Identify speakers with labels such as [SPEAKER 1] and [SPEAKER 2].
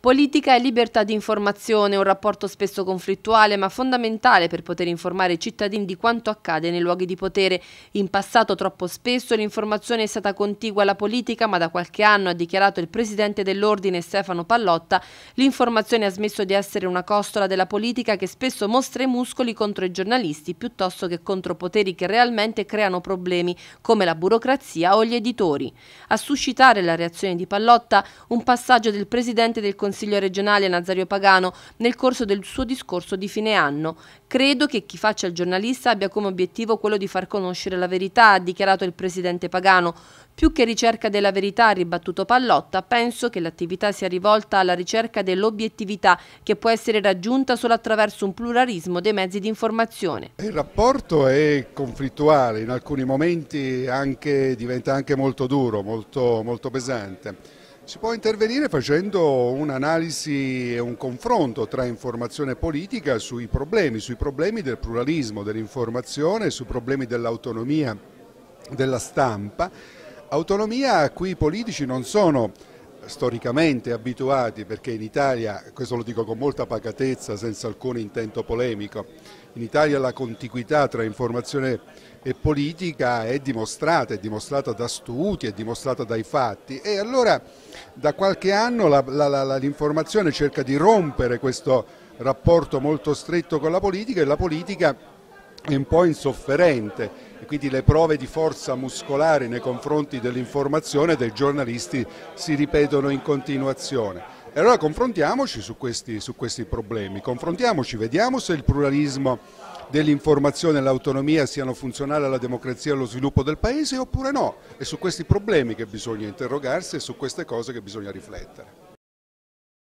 [SPEAKER 1] Politica e libertà di informazione, un rapporto spesso conflittuale ma fondamentale per poter informare i cittadini di quanto accade nei luoghi di potere. In passato troppo spesso l'informazione è stata contigua alla politica ma da qualche anno, ha dichiarato il presidente dell'Ordine Stefano Pallotta, l'informazione ha smesso di essere una costola della politica che spesso mostra i muscoli contro i giornalisti piuttosto che contro poteri che realmente creano problemi come la burocrazia o gli editori. A suscitare la reazione di Pallotta un passaggio del presidente del Consiglio regionale Nazario Pagano nel corso del suo discorso di fine anno. Credo che chi faccia il giornalista abbia come obiettivo quello di far conoscere la verità, ha dichiarato il presidente Pagano. Più che ricerca della verità, ha ribattuto Pallotta, penso che l'attività sia rivolta alla ricerca dell'obiettività che può essere raggiunta solo attraverso un pluralismo dei mezzi di informazione.
[SPEAKER 2] Il rapporto è conflittuale, in alcuni momenti anche, diventa anche molto duro, molto, molto pesante. Si può intervenire facendo un'analisi e un confronto tra informazione politica sui problemi, sui problemi del pluralismo, dell'informazione, sui problemi dell'autonomia della stampa, autonomia a cui i politici non sono storicamente abituati, perché in Italia, questo lo dico con molta pacatezza, senza alcun intento polemico, in Italia la contiguità tra informazione e politica è dimostrata, è dimostrata da studi, è dimostrata dai fatti e allora da qualche anno l'informazione cerca di rompere questo rapporto molto stretto con la politica e la politica è un po' insofferente e quindi le prove di forza muscolare nei confronti dell'informazione dei giornalisti si ripetono in continuazione. E allora confrontiamoci su questi, su questi problemi, confrontiamoci, vediamo se il pluralismo dell'informazione e l'autonomia siano funzionali alla democrazia e allo sviluppo del Paese oppure no. È su questi problemi che bisogna interrogarsi e su queste cose che bisogna riflettere.